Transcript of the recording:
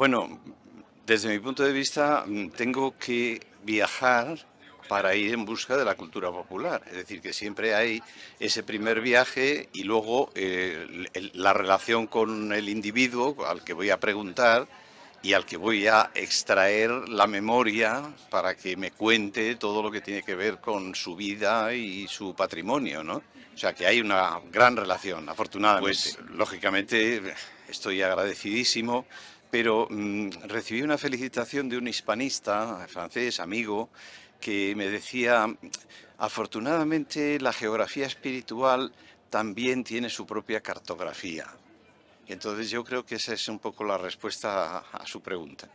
Bueno, desde mi punto de vista, mm, tengo que viajar para ir en busca de la cultura popular. Es decir, que siempre hay ese primer viaje y luego eh, la relación con el individuo al que voy a preguntar y al que voy a extraer la memoria para que me cuente todo lo que tiene que ver con su vida y su patrimonio, ¿no? O sea, que hay una gran relación, afortunadamente. Pues, lógicamente, estoy agradecidísimo pero mm, recibí una felicitación de un hispanista francés, amigo, que me decía, afortunadamente la geografía espiritual también tiene su propia cartografía. Entonces yo creo que esa es un poco la respuesta a su pregunta.